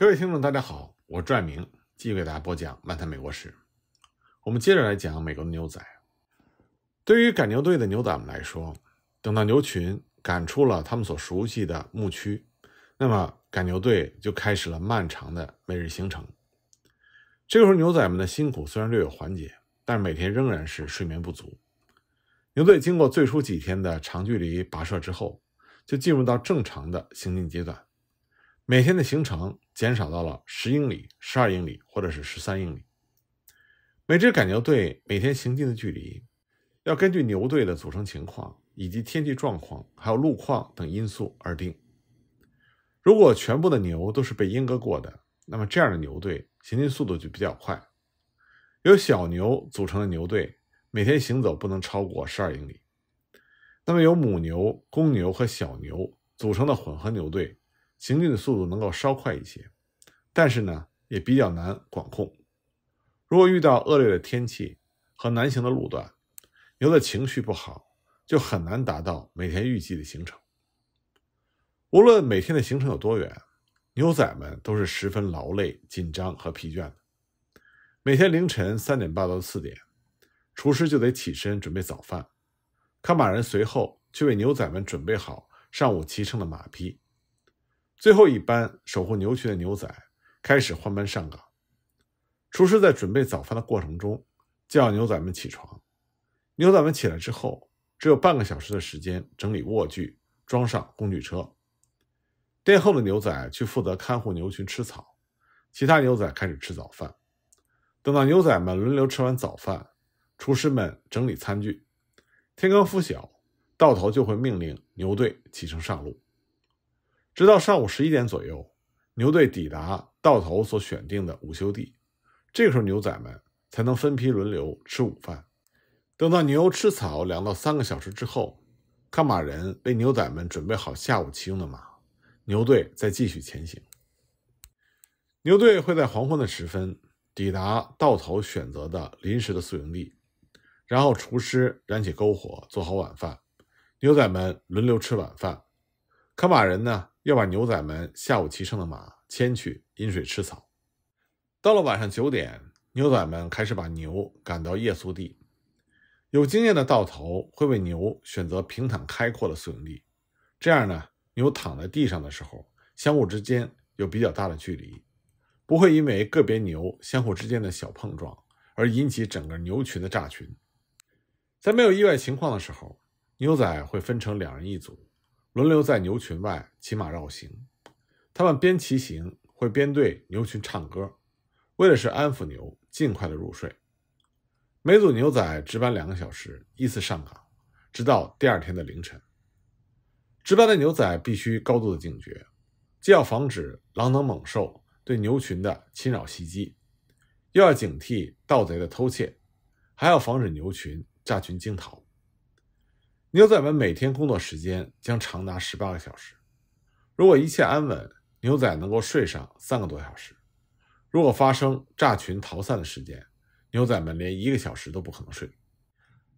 各位听众，大家好，我拽明继续给大家播讲《漫谈美国史》。我们接着来讲美国的牛仔。对于赶牛队的牛仔们来说，等到牛群赶出了他们所熟悉的牧区，那么赶牛队就开始了漫长的每日行程。这个时候，牛仔们的辛苦虽然略有缓解，但是每天仍然是睡眠不足。牛队经过最初几天的长距离跋涉之后，就进入到正常的行进阶段。每天的行程减少到了十英里、十二英里或者是十三英里。每支赶牛队每天行进的距离，要根据牛队的组成情况、以及天气状况、还有路况等因素而定。如果全部的牛都是被阉割过的，那么这样的牛队行进速度就比较快。由小牛组成的牛队，每天行走不能超过十二英里。那么由母牛、公牛和小牛组成的混合牛队。行进的速度能够稍快一些，但是呢也比较难管控。如果遇到恶劣的天气和难行的路段，牛的情绪不好，就很难达到每天预计的行程。无论每天的行程有多远，牛仔们都是十分劳累、紧张和疲倦的。每天凌晨三点半到四点，厨师就得起身准备早饭，看马人随后就为牛仔们准备好上午骑乘的马匹。最后一班守护牛群的牛仔开始换班上岗。厨师在准备早饭的过程中叫牛仔们起床。牛仔们起来之后，只有半个小时的时间整理卧具、装上工具车。殿后的牛仔去负责看护牛群吃草，其他牛仔开始吃早饭。等到牛仔们轮流吃完早饭，厨师们整理餐具。天刚拂晓，到头就会命令牛队启程上路。直到上午十一点左右，牛队抵达道头所选定的午休地，这个时候牛仔们才能分批轮流吃午饭。等到牛吃草两到三个小时之后，看马人为牛仔们准备好下午骑用的马，牛队再继续前行。牛队会在黄昏的时分抵达道头选择的临时的宿营地，然后厨师燃起篝火做好晚饭，牛仔们轮流吃晚饭。看马人呢？要把牛仔们下午骑上的马牵去饮水吃草。到了晚上九点，牛仔们开始把牛赶到夜宿地。有经验的道头会为牛选择平坦开阔的宿营地，这样呢，牛躺在地上的时候，相互之间有比较大的距离，不会因为个别牛相互之间的小碰撞而引起整个牛群的炸群。在没有意外情况的时候，牛仔会分成两人一组。轮流在牛群外骑马绕行，他们边骑行会边对牛群唱歌，为的是安抚牛，尽快的入睡。每组牛仔值班两个小时，依次上岗，直到第二天的凌晨。值班的牛仔必须高度的警觉，既要防止狼等猛兽对牛群的侵扰袭击，又要警惕盗贼的偷窃，还要防止牛群炸群惊逃。牛仔们每天工作时间将长达十八个小时。如果一切安稳，牛仔能够睡上三个多小时。如果发生炸群逃散的事件，牛仔们连一个小时都不可能睡。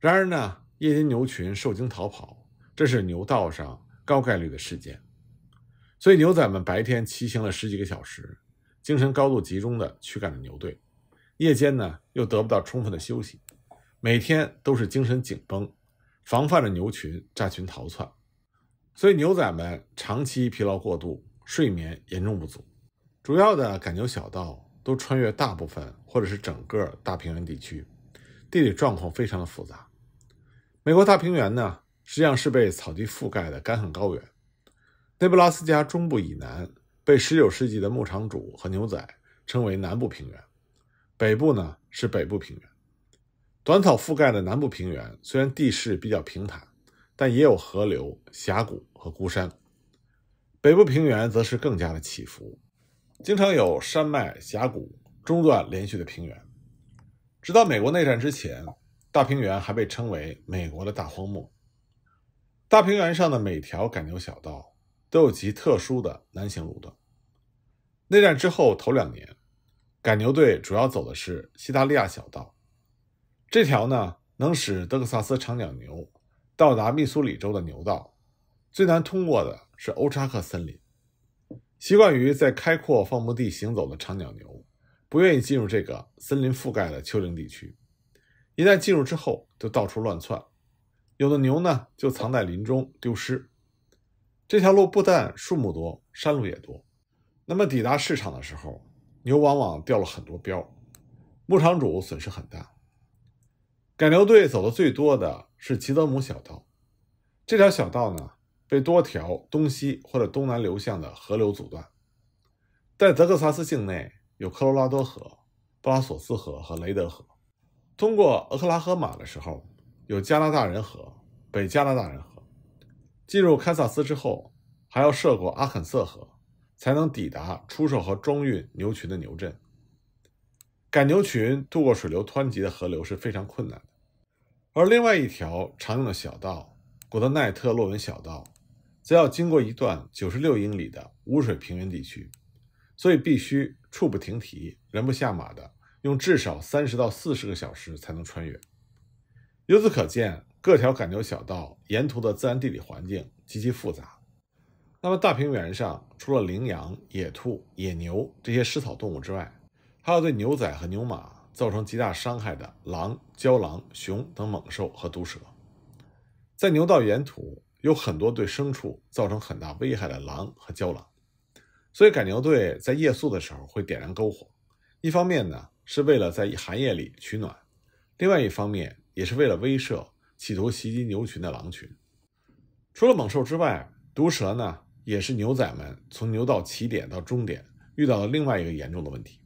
然而呢，夜间牛群受惊逃跑，这是牛道上高概率的事件。所以牛仔们白天骑行了十几个小时，精神高度集中的驱赶着牛队。夜间呢，又得不到充分的休息，每天都是精神紧绷。防范着牛群、炸群逃窜，所以牛仔们长期疲劳过度，睡眠严重不足。主要的赶牛小道都穿越大部分或者是整个大平原地区，地理状况非常的复杂。美国大平原呢，实际上是被草地覆盖的干旱高原。内布拉斯加中部以南被19世纪的牧场主和牛仔称为南部平原，北部呢是北部平原。短草覆盖的南部平原虽然地势比较平坦，但也有河流、峡谷和孤山。北部平原则是更加的起伏，经常有山脉、峡谷中断连续的平原。直到美国内战之前，大平原还被称为美国的大荒漠。大平原上的每条赶牛小道都有极特殊的南行路段。内战之后头两年，赶牛队主要走的是西达利亚小道。这条呢，能使德克萨斯长角牛到达密苏里州的牛道，最难通过的是欧扎克森林。习惯于在开阔放牧地行走的长角牛，不愿意进入这个森林覆盖的丘陵地区。一旦进入之后，就到处乱窜，有的牛呢就藏在林中丢失。这条路不但树木多，山路也多。那么抵达市场的时候，牛往往掉了很多膘，牧场主损失很大。赶牛队走的最多的是奇德姆小道，这条小道呢被多条东西或者东南流向的河流阻断。在德克萨斯境内有科罗拉多河、布拉索斯河和雷德河；通过俄克拉荷马的时候有加拿大人河、北加拿大人河；进入堪萨斯之后还要涉过阿肯色河，才能抵达出售和装运牛群的牛镇。赶牛群渡过水流湍急的河流是非常困难。而另外一条常用的小道——古德奈特洛文小道，则要经过一段九十六英里的无水平原地区，所以必须畜不停蹄、人不下马的，用至少三十到四十个小时才能穿越。由此可见，各条赶牛小道沿途的自然地理环境极其复杂。那么，大平原上除了羚羊、野兔、野牛这些食草动物之外，还要对牛仔和牛马。造成极大伤害的狼、郊狼、熊等猛兽和毒蛇，在牛道沿途有很多对牲畜造成很大危害的狼和郊狼，所以赶牛队在夜宿的时候会点燃篝火。一方面呢，是为了在寒夜里取暖；另外一方面，也是为了威慑企图袭击牛群的狼群。除了猛兽之外，毒蛇呢，也是牛仔们从牛道起点到终点遇到的另外一个严重的问题。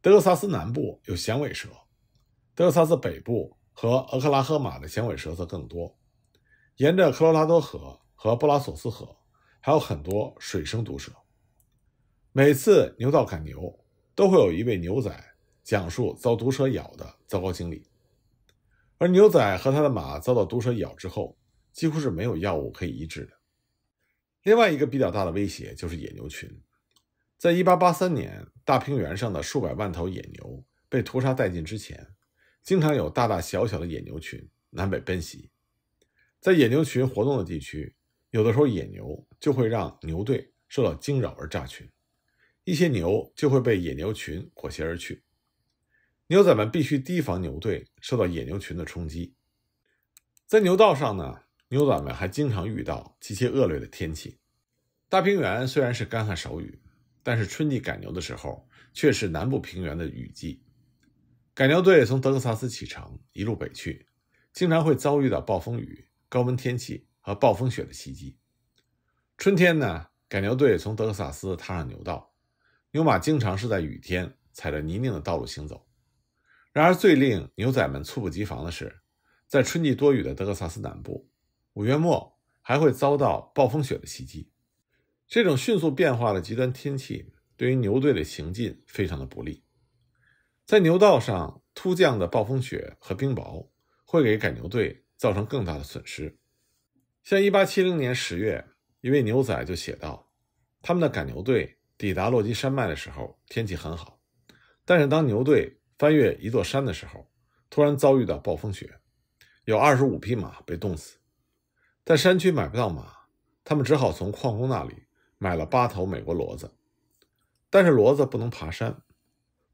德克萨斯南部有响尾蛇，德克萨斯北部和俄克拉荷马的响尾蛇则更多。沿着科罗拉多河和布拉索斯河，还有很多水生毒蛇。每次牛道砍牛，都会有一位牛仔讲述遭毒蛇咬的糟糕经历。而牛仔和他的马遭到毒蛇咬之后，几乎是没有药物可以医治的。另外一个比较大的威胁就是野牛群。在一八八三年，大平原上的数百万头野牛被屠杀殆尽之前，经常有大大小小的野牛群南北奔袭。在野牛群活动的地区，有的时候野牛就会让牛队受到惊扰而炸群，一些牛就会被野牛群裹挟而去。牛仔们必须提防牛队受到野牛群的冲击。在牛道上呢，牛仔们还经常遇到极其恶劣的天气。大平原虽然是干旱少雨。但是春季赶牛的时候，却是南部平原的雨季。赶牛队从德克萨斯启程，一路北去，经常会遭遇到暴风雨、高温天气和暴风雪的袭击。春天呢，赶牛队从德克萨斯踏上牛道，牛马经常是在雨天踩着泥泞的道路行走。然而最令牛仔们猝不及防的是，在春季多雨的德克萨斯南部，五月末还会遭到暴风雪的袭击。这种迅速变化的极端天气对于牛队的行进非常的不利，在牛道上突降的暴风雪和冰雹会给赶牛队造成更大的损失。像一八七零年十月，一位牛仔就写道：“他们的赶牛队抵达落基山脉的时候天气很好，但是当牛队翻越一座山的时候，突然遭遇到暴风雪，有二十五匹马被冻死。在山区买不到马，他们只好从矿工那里。”买了八头美国骡子，但是骡子不能爬山。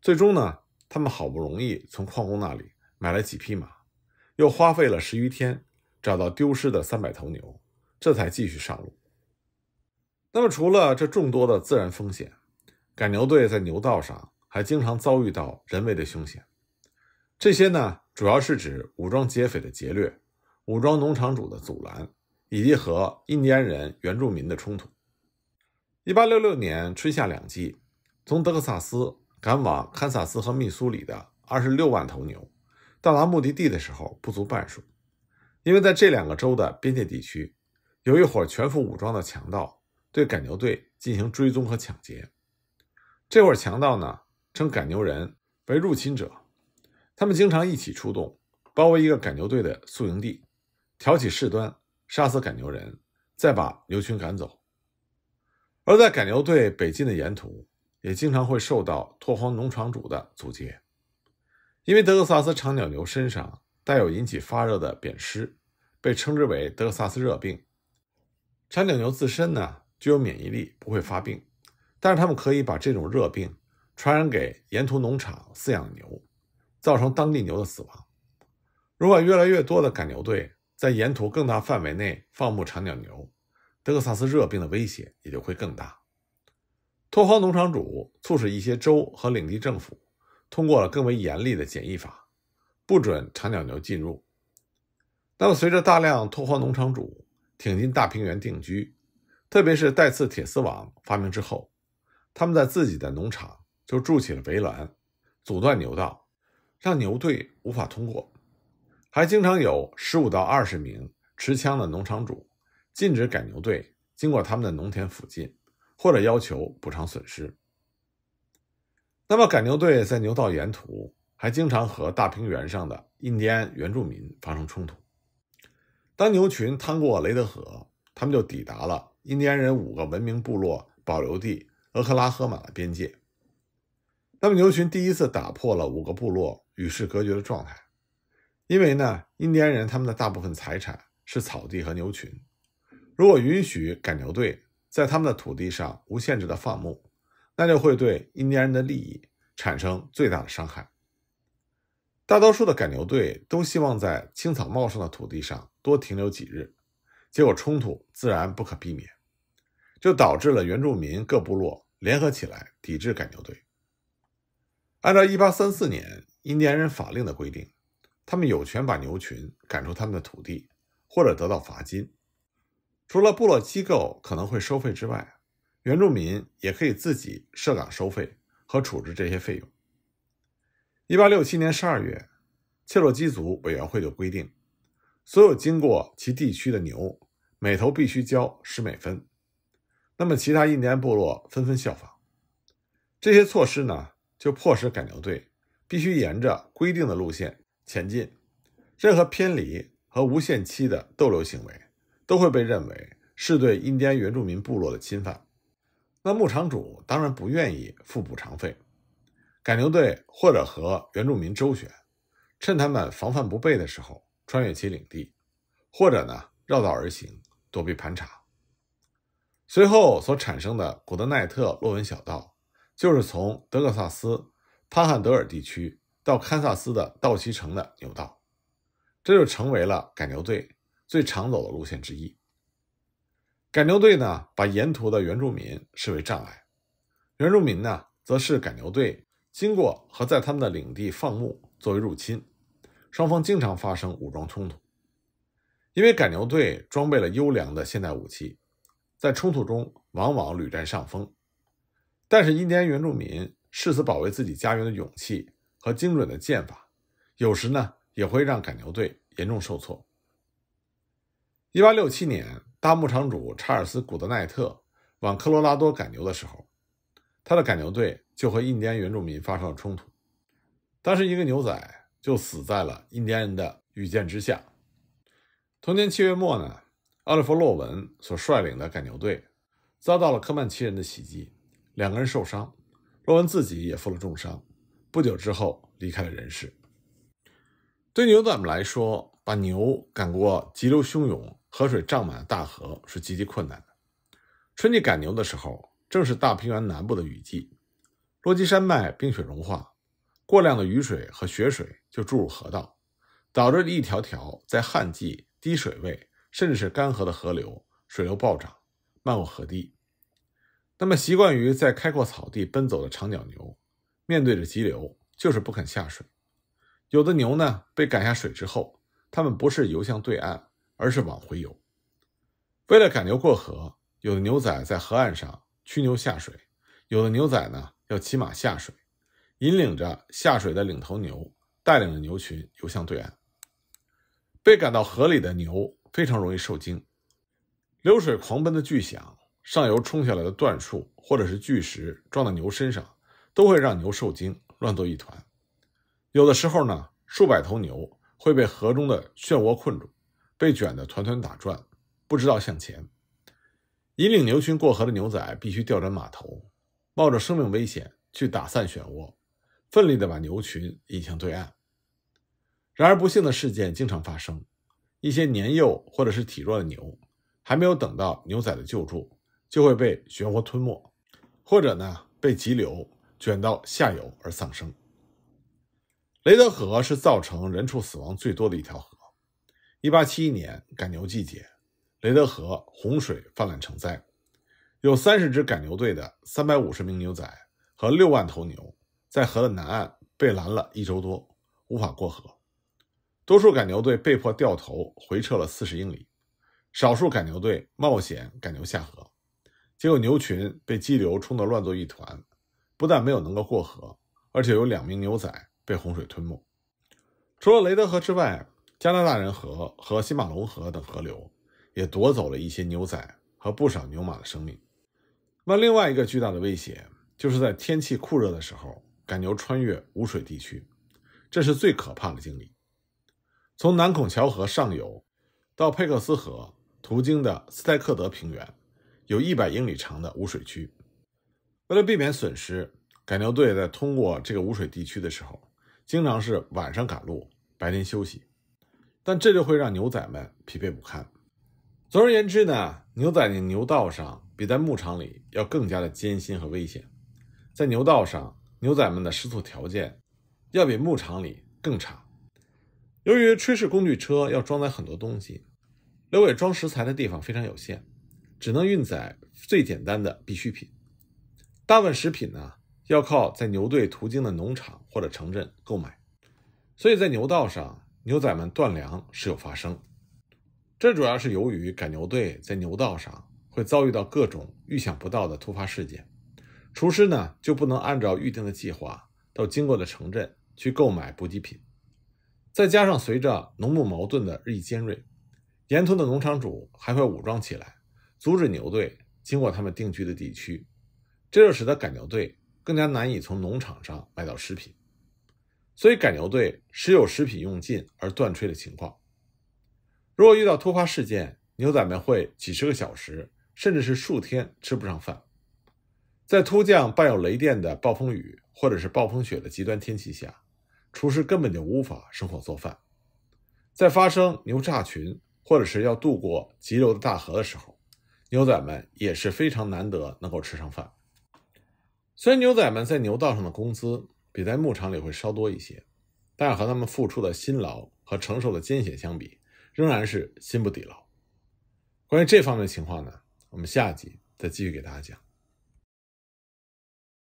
最终呢，他们好不容易从矿工那里买了几匹马，又花费了十余天找到丢失的三百头牛，这才继续上路。那么，除了这众多的自然风险，赶牛队在牛道上还经常遭遇到人为的凶险。这些呢，主要是指武装劫匪的劫掠、武装农场主的阻拦，以及和印第安人原住民的冲突。一八六六年春夏两季，从德克萨斯赶往堪萨斯和密苏里的二十六万头牛，到达目的地的时候不足半数，因为在这两个州的边界地区，有一伙全副武装的强盗对赶牛队进行追踪和抢劫。这伙强盗呢，称赶牛人为入侵者，他们经常一起出动，包围一个赶牛队的宿营地，挑起事端，杀死赶牛人，再把牛群赶走。而在赶牛队北进的沿途，也经常会受到拓荒农场主的阻截，因为德克萨斯长角牛身上带有引起发热的扁虱，被称之为德克萨斯热病。长角牛自身呢具有免疫力，不会发病，但是它们可以把这种热病传染给沿途农场饲养牛，造成当地牛的死亡。如果越来越多的赶牛队在沿途更大范围内放牧长角牛，德克萨斯热病的威胁也就会更大。拓荒农场主促使一些州和领地政府通过了更为严厉的检疫法，不准长角牛进入。那么，随着大量拓荒农场主挺进大平原定居，特别是带刺铁丝网发明之后，他们在自己的农场就筑起了围栏，阻断牛道，让牛队无法通过，还经常有十五到二十名持枪的农场主。禁止赶牛队经过他们的农田附近，或者要求补偿损失。那么，赶牛队在牛道沿途还经常和大平原上的印第安原住民发生冲突。当牛群趟过雷德河，他们就抵达了印第安人五个文明部落保留地俄克拉荷马的边界。那么，牛群第一次打破了五个部落与世隔绝的状态，因为呢，印第安人他们的大部分财产是草地和牛群。如果允许赶牛队在他们的土地上无限制的放牧，那就会对印第安人的利益产生最大的伤害。大多数的赶牛队都希望在青草茂盛的土地上多停留几日，结果冲突自然不可避免，就导致了原住民各部落联合起来抵制赶牛队。按照1834年印第安人法令的规定，他们有权把牛群赶出他们的土地，或者得到罚金。除了部落机构可能会收费之外，原住民也可以自己设岗收费和处置这些费用。一八六七年十二月，切洛基族委员会就规定，所有经过其地区的牛每头必须交十美分。那么，其他印第安部落纷纷效仿，这些措施呢，就迫使赶牛队必须沿着规定的路线前进，任何偏离和无限期的逗留行为。都会被认为是对印第安原住民部落的侵犯。那牧场主当然不愿意付补偿费，赶牛队或者和原住民周旋，趁他们防范不备的时候穿越其领地，或者呢绕道而行躲避盘查。随后所产生的古德奈特洛文小道，就是从德克萨斯潘汉德尔地区到堪萨斯的道奇城的牛道，这就成为了赶牛队。最常走的路线之一，赶牛队呢把沿途的原住民视为障碍，原住民呢则是赶牛队经过和在他们的领地放牧作为入侵，双方经常发生武装冲突。因为赶牛队装备了优良的现代武器，在冲突中往往屡占上风，但是印第安原住民誓死保卫自己家园的勇气和精准的剑法，有时呢也会让赶牛队严重受挫。一八六七年，大牧场主查尔斯·古德奈特往科罗拉多赶牛的时候，他的赶牛队就和印第安原住民发生了冲突。当时，一个牛仔就死在了印第安人的羽箭之下。同年七月末呢，奥利弗·洛文所率领的赶牛队遭到了科曼奇人的袭击，两个人受伤，洛文自己也负了重伤，不久之后离开了人世。对牛仔们来说，把牛赶过急流汹涌。河水涨满大河是极其困难的。春季赶牛的时候，正是大平原南部的雨季，落基山脉冰雪融化，过量的雨水和雪水就注入河道，导致一条条在旱季低水位甚至是干涸的河流水流暴涨，漫过河堤。那么，习惯于在开阔草地奔走的长角牛，面对着急流就是不肯下水。有的牛呢，被赶下水之后，它们不是游向对岸。而是往回游。为了赶牛过河，有的牛仔在河岸上驱牛下水，有的牛仔呢要骑马下水，引领着下水的领头牛，带领着牛群游向对岸。被赶到河里的牛非常容易受惊，流水狂奔的巨响，上游冲下来的断树或者是巨石撞到牛身上，都会让牛受惊乱作一团。有的时候呢，数百头牛会被河中的漩涡困住。被卷得团团打转，不知道向前。引领牛群过河的牛仔必须调转马头，冒着生命危险去打散漩涡，奋力的把牛群引向对岸。然而，不幸的事件经常发生，一些年幼或者是体弱的牛，还没有等到牛仔的救助，就会被漩涡吞没，或者呢被急流卷到下游而丧生。雷德河是造成人畜死亡最多的一条河。一八七一年赶牛季节，雷德河洪水泛滥成灾，有三十支赶牛队的三百五十名牛仔和六万头牛在河的南岸被拦了一周多，无法过河。多数赶牛队被迫掉头回撤了四十英里，少数赶牛队冒险赶牛下河，结果牛群被激流冲得乱作一团，不但没有能够过河，而且有两名牛仔被洪水吞没。除了雷德河之外，加拿大人河和新马龙河等河流，也夺走了一些牛仔和不少牛马的生命。那另外一个巨大的威胁，就是在天气酷热的时候赶牛穿越无水地区，这是最可怕的经历。从南孔桥河上游到佩克斯河，途经的斯泰克德平原，有一百英里长的无水区。为了避免损失，赶牛队在通过这个无水地区的时候，经常是晚上赶路，白天休息。但这就会让牛仔们疲惫不堪。总而言之呢，牛仔的牛道上比在牧场里要更加的艰辛和危险。在牛道上，牛仔们的食宿条件要比牧场里更差。由于炊事工具车要装载很多东西，留给装食材的地方非常有限，只能运载最简单的必需品。大部分食品呢，要靠在牛队途经的农场或者城镇购买。所以在牛道上。牛仔们断粮时有发生，这主要是由于赶牛队在牛道上会遭遇到各种预想不到的突发事件。厨师呢就不能按照预定的计划到经过的城镇去购买补给品。再加上随着农牧矛盾的日益尖锐，沿途的农场主还会武装起来，阻止牛队经过他们定居的地区，这就使得赶牛队更加难以从农场上买到食品。所以，赶牛队时有食品用尽而断炊的情况。如果遇到突发事件，牛仔们会几十个小时，甚至是数天吃不上饭。在突降伴有雷电的暴风雨，或者是暴风雪的极端天气下，厨师根本就无法生火做饭。在发生牛炸群，或者是要渡过急流的大河的时候，牛仔们也是非常难得能够吃上饭。虽然牛仔们在牛道上的工资，比在牧场里会稍多一些，但是和他们付出的辛劳和承受的艰险相比，仍然是心不抵劳。关于这方面情况呢，我们下集再继续给大家讲。